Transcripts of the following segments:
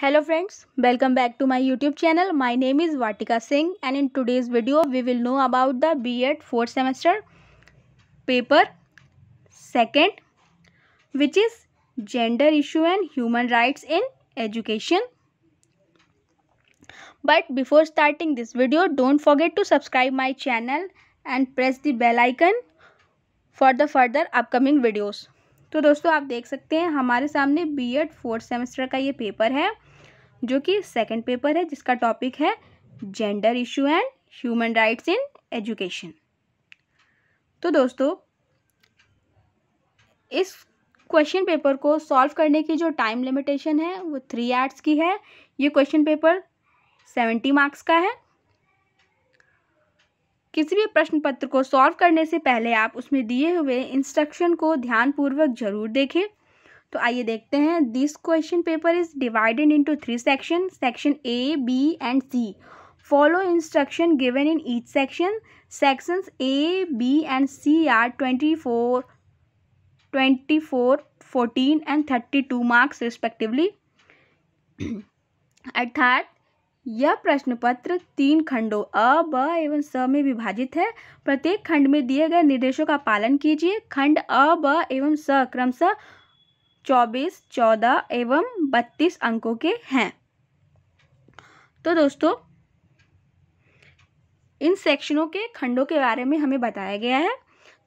hello friends welcome back to my youtube channel my name is Vartika Singh and in today's video we will know about the B.Ed 4th semester paper second which is gender issue and human rights in education but before starting this video don't forget to subscribe my channel and press the bell icon for the further upcoming videos तो दोस्तों आप देख सकते हैं हमारे सामने B Ed fourth semester का ये पेपर है जो कि सेकेंड पेपर है जिसका टॉपिक है gender issue and human rights in education तो दोस्तों इस क्वेश्चन पेपर को सॉल्व करने की जो टाइम लिमिटेशन है वो थ्री आर्ट्स की है ये क्वेश्चन पेपर सेवेंटी मार्क्स का है किसी भी प्रश्न पत्र को सॉल्व करने से पहले आप उसमें दिए हुए इंस्ट्रक्शन को ध्यानपूर्वक जरूर देखें तो आइए देखते हैं this question paper is divided into three section section A B and C follow instruction given in each section A B and C are twenty four twenty four fourteen and thirty two marks respectively अर्थात यह प्रश्न पत्र तीन खंडों अ ब एवं स में विभाजित है प्रत्येक खंड में दिए गए निर्देशों का पालन कीजिए खंड अ ब एवं स क्रमशः चौबीस चौदह एवं बत्तीस अंकों के हैं तो दोस्तों इन सेक्शनों के खंडों के बारे में हमें बताया गया है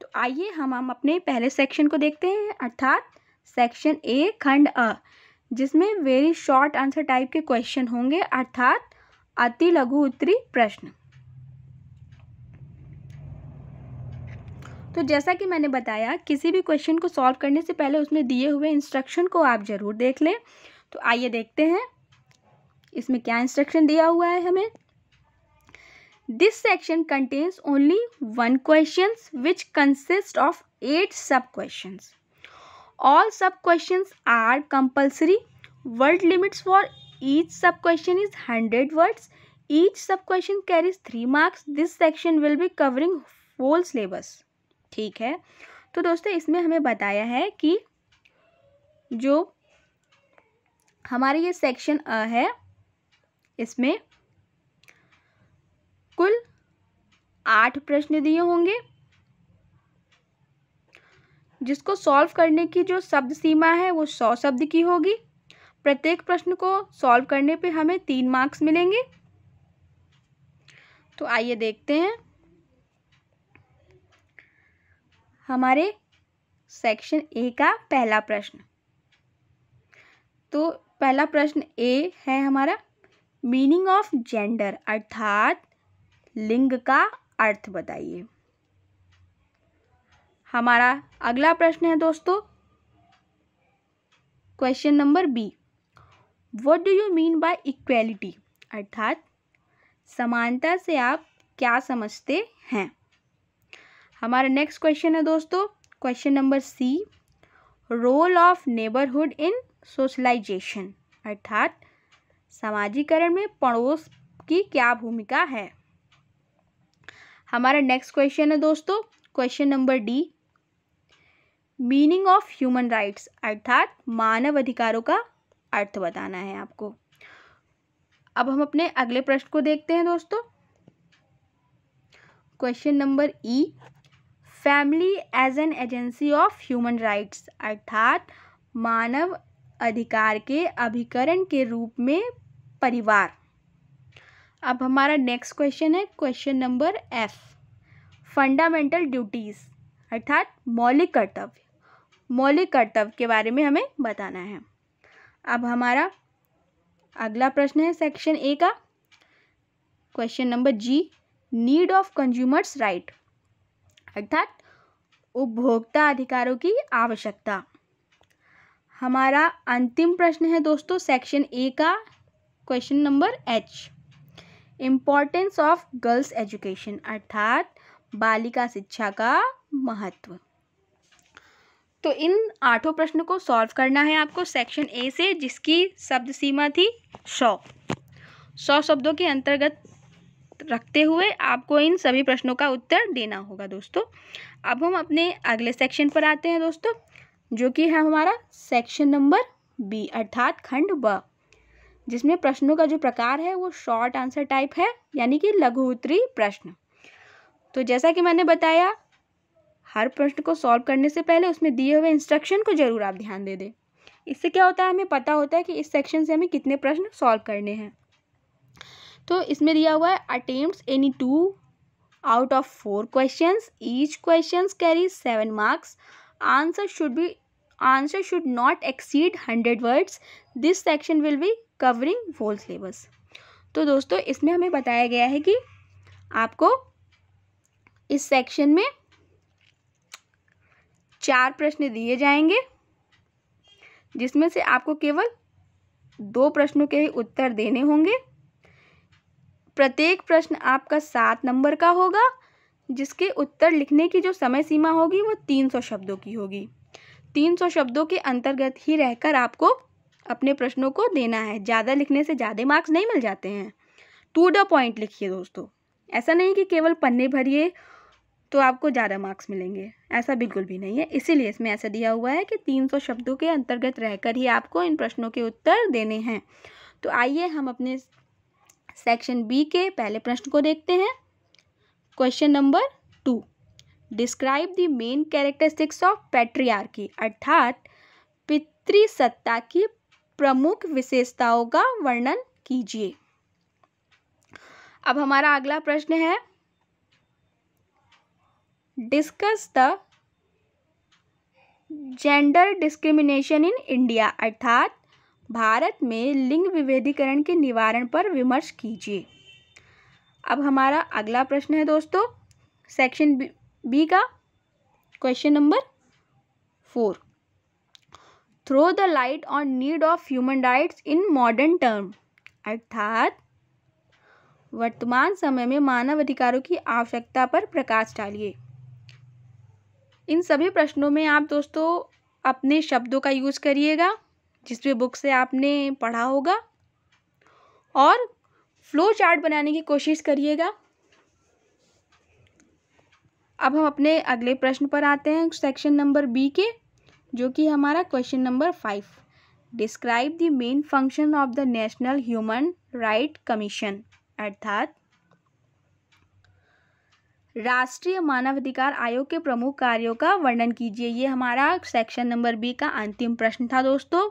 तो आइए हम हम अपने पहले सेक्शन को देखते हैं अर्थात सेक्शन ए खंड अ जिसमें वेरी शॉर्ट आंसर टाइप के क्वेश्चन होंगे अर्थात अति लघु उत्तरी प्रश्न तो जैसा कि मैंने बताया किसी भी क्वेश्चन को सॉल्व करने से पहले उसमें दिए हुए इंस्ट्रक्शन को आप ज़रूर देख लें तो आइए देखते हैं इसमें क्या इंस्ट्रक्शन दिया हुआ है हमें this section contains only one question which consist of eight sub questions all sub question are compulsory word limits for each sub question is hundred words each sub question carries three marks this section will be covering whole syllabus ठीक है तो दोस्तों इसमें हमें बताया है कि जो हमारे ये सेक्शन अ है इसमें कुल आठ प्रश्न दिए होंगे जिसको सॉल्व करने की जो शब्द सीमा है वो सौ शब्द की होगी प्रत्येक प्रश्न को सॉल्व करने पे हमें तीन मार्क्स मिलेंगे तो आइए देखते हैं हमारे सेक्शन ए का पहला प्रश्न तो पहला प्रश्न ए है हमारा मीनिंग ऑफ जेंडर अर्थात लिंग का अर्थ बताइए हमारा अगला प्रश्न है दोस्तों question number B what do you mean by equality अर्थात समानता से आप क्या समझते हैं हमारा नेक्स्ट क्वेश्चन है दोस्तों question number C role of neighbourhood in socialization अर्थात समाजीकरण में पड़ोस की क्या भूमिका है हमारा नेक्स्ट क्वेश्चन है दोस्तों question number D meaning of human rights अर्थात मानव अधिकारों का अर्थ बताना है आपको अब हम अपने अगले प्रश्न को देखते हैं दोस्तों question number E family as an agency of human rights अर्थात मानव अधिकार के अभिकरण के रूप में परिवार अब हमारा नेक्स्ट क्वेश्चन है question number F fundamental duties अर्थात मौलिक कर्तव्य मौलिक कर्तव्य के बारे में हमें बताना है अब हमारा अगला प्रश्न है सेक्शन ए का question number G need of consumers right अर्थात उपभोक्ता अधिकारों की आवश्यकता हमारा अंतिम प्रश्न है दोस्तों सेक्शन ए का question number H importance of girls education अर्थात बालिका शिक्षा का महत्व तो इन आठों प्रश्नों को सॉल्व करना है आपको सेक्शन ए से जिसकी शब्द सीमा थी सौ सौ शब्दों के अंतर्गत रखते हुए आपको इन सभी प्रश्नों का उत्तर देना होगा दोस्तों अब हम अपने अगले सेक्शन पर आते हैं दोस्तों जो कि है हमारा सेक्शन नंबर बी अर्थात खंड ब जिसमें प्रश्नों का जो प्रकार है वो शॉर्ट आंसर टाइप है यानी कि लघु उत्तरी प्रश्न तो जैसा कि मैंने बताया हर प्रश्न को सॉल्व करने से पहले उसमें दिए हुए इंस्ट्रक्शन को ज़रूर आप ध्यान दे दें इससे क्या होता है हमें पता होता है कि इस सेक्शन से हमें कितने प्रश्न सॉल्व करने हैं तो इसमें दिया हुआ है attempt any two out of four question each question carry seven marks answer should be answer should not exceed hundred words this section will be covering whole syllabus तो दोस्तों इसमें हमें बताया गया है कि आपको इस सेक्शन में चार प्रश्न दिए जाएंगे जिसमें से आपको केवल दो प्रश्नों के ही उत्तर देने होंगे प्रत्येक प्रश्न आपका सात नंबर का होगा जिसके उत्तर लिखने की जो समय सीमा होगी वो तीन सौ शब्दों की होगी तीन सौ शब्दों के अंतर्गत ही रहकर आपको अपने प्रश्नों को देना है ज़्यादा लिखने से ज़्यादा मार्क्स नहीं मिल जाते हैं टू द पॉइंट लिखिए दोस्तों ऐसा नहीं कि केवल पन्ने भरिए तो आपको ज़्यादा मार्क्स मिलेंगे ऐसा बिल्कुल भी नहीं है इसीलिए इसमें ऐसा दिया हुआ है कि 300 शब्दों के अंतर्गत रहकर ही आपको इन प्रश्नों के उत्तर देने हैं तो आइए हम अपने सेक्शन बी के पहले प्रश्न को देखते हैं question number two describe the main characteristics of patriarchy अर्थात पितृसत्ता की प्रमुख विशेषताओं का वर्णन कीजिए अब हमारा अगला प्रश्न है discuss the gender discrimination in India अर्थात भारत में लिंग विभेदीकरण के निवारण पर विमर्श कीजिए अब हमारा अगला प्रश्न है दोस्तों सेक्शन बी का question number four throw the light on need of human rights in modern term अर्थात वर्तमान समय में मानव अधिकारों की आवश्यकता पर प्रकाश डालिए इन सभी प्रश्नों में आप दोस्तों अपने शब्दों का यूज करिएगा जिस भी बुक से आपने पढ़ा होगा और फ्लो चार्ट बनाने की कोशिश करिएगा अब हम अपने अगले प्रश्न पर आते हैं सेक्शन नंबर बी के जो कि हमारा question number five describe the main function of the national human right commission अर्थात राष्ट्रीय मानवाधिकार आयोग के प्रमुख कार्यों का वर्णन कीजिए ये हमारा सेक्शन नंबर बी का अंतिम प्रश्न था दोस्तों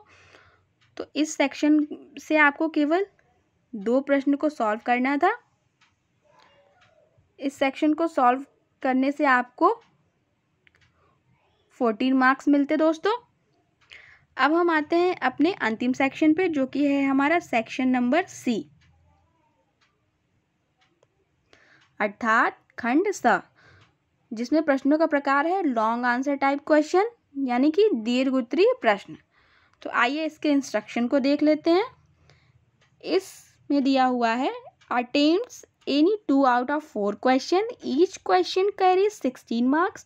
तो इस सेक्शन से आपको केवल दो प्रश्न को सॉल्व करना था इस सेक्शन को सॉल्व करने से आपको फोर्टीन मार्क्स मिलते दोस्तों अब हम आते हैं अपने अंतिम सेक्शन पे जो कि है हमारा सेक्शन नंबर सी अर्थात खंड स जिसमें प्रश्नों का प्रकार है लॉन्ग आंसर टाइप क्वेश्चन यानी कि दीर्घ उत्तरीय प्रश्न तो आइए इसके इंस्ट्रक्शन को देख लेते हैं इसमें दिया हुआ है attempt any two out of four question each question carry sixteen marks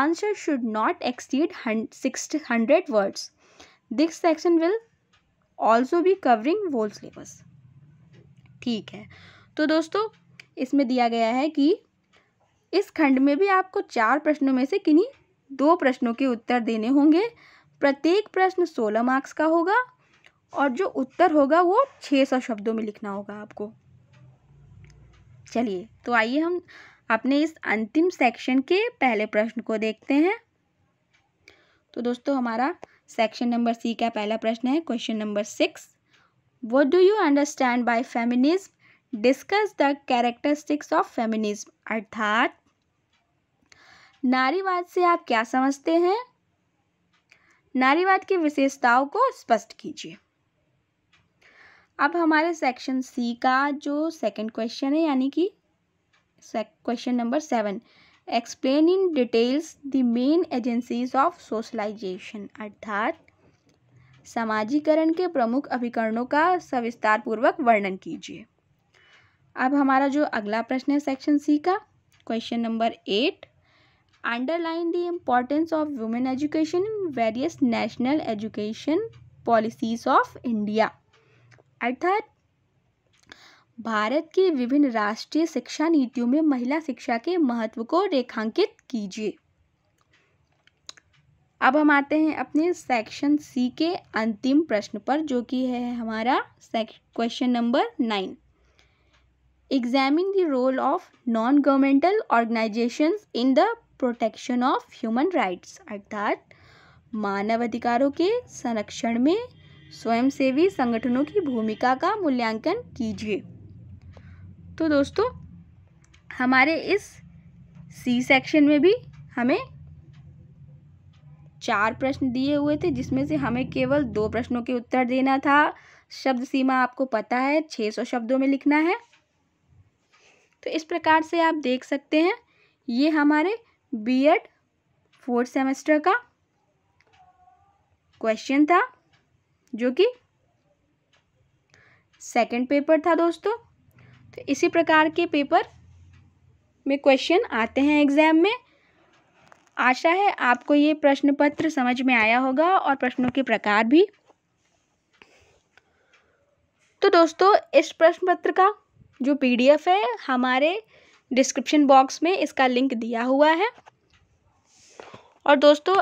answer should not exceed six hundred words this section will also be covering whole syllabus ठीक है तो दोस्तों इसमें दिया गया है कि इस खंड में भी आपको चार प्रश्नों में से किन्हीं दो प्रश्नों के उत्तर देने होंगे प्रत्येक प्रश्न सोलह मार्क्स का होगा और जो उत्तर होगा वो छः सौ शब्दों में लिखना होगा आपको चलिए तो आइए हम अपने इस अंतिम सेक्शन के पहले प्रश्न को देखते हैं तो दोस्तों हमारा सेक्शन नंबर सी का पहला प्रश्न है question number six what do you understand by feminism discuss the characteristics of feminism अर्थात नारीवाद से आप क्या समझते हैं नारीवाद की विशेषताओं को स्पष्ट कीजिए अब हमारे सेक्शन सी का जो सेकंड क्वेश्चन है यानी कि question number seven explain in details the main agencies of socialization अर्थात समाजीकरण के प्रमुख अभिकरणों का सविस्तार पूर्वक वर्णन कीजिए अब हमारा जो अगला प्रश्न है सेक्शन सी का question number eight underline the importance of women education in various national education policies of India अर्थात भारत के विभिन्न राष्ट्रीय शिक्षा नीतियों में महिला शिक्षा के महत्व को रेखांकित कीजिए अब हम आते हैं अपने सेक्शन सी के अंतिम प्रश्न पर जो कि है हमारा question number nine examine the role of non governmental organizations in the protection of human rights अर्थात मानव अधिकारों के संरक्षण में स्वयंसेवी संगठनों की भूमिका का मूल्यांकन कीजिए तो दोस्तों हमारे इस सी सेक्शन में भी हमें चार प्रश्न दिए हुए थे जिसमें से हमें केवल दो प्रश्नों के उत्तर देना था शब्द सीमा आपको पता है 600 सौ शब्दों में लिखना है तो इस प्रकार से आप देख सकते हैं ये हमारे बीएड फोर्थ सेमेस्टर का क्वेश्चन था जो कि सेकंड पेपर था दोस्तों तो इसी प्रकार के पेपर में क्वेश्चन आते हैं एग्ज़ाम में आशा है आपको ये प्रश्न पत्र समझ में आया होगा और प्रश्नों के प्रकार भी तो दोस्तों इस प्रश्न पत्र का जो पीडीएफ है हमारे डिस्क्रिप्शन बॉक्स में इसका लिंक दिया हुआ है और दोस्तों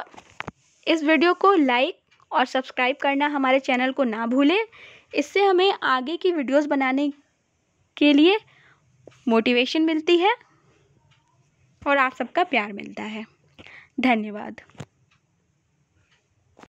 इस वीडियो को लाइक और सब्सक्राइब करना हमारे चैनल को ना भूलें इससे हमें आगे की वीडियोस बनाने के लिए मोटिवेशन मिलती है और आप सबका प्यार मिलता है धन्यवाद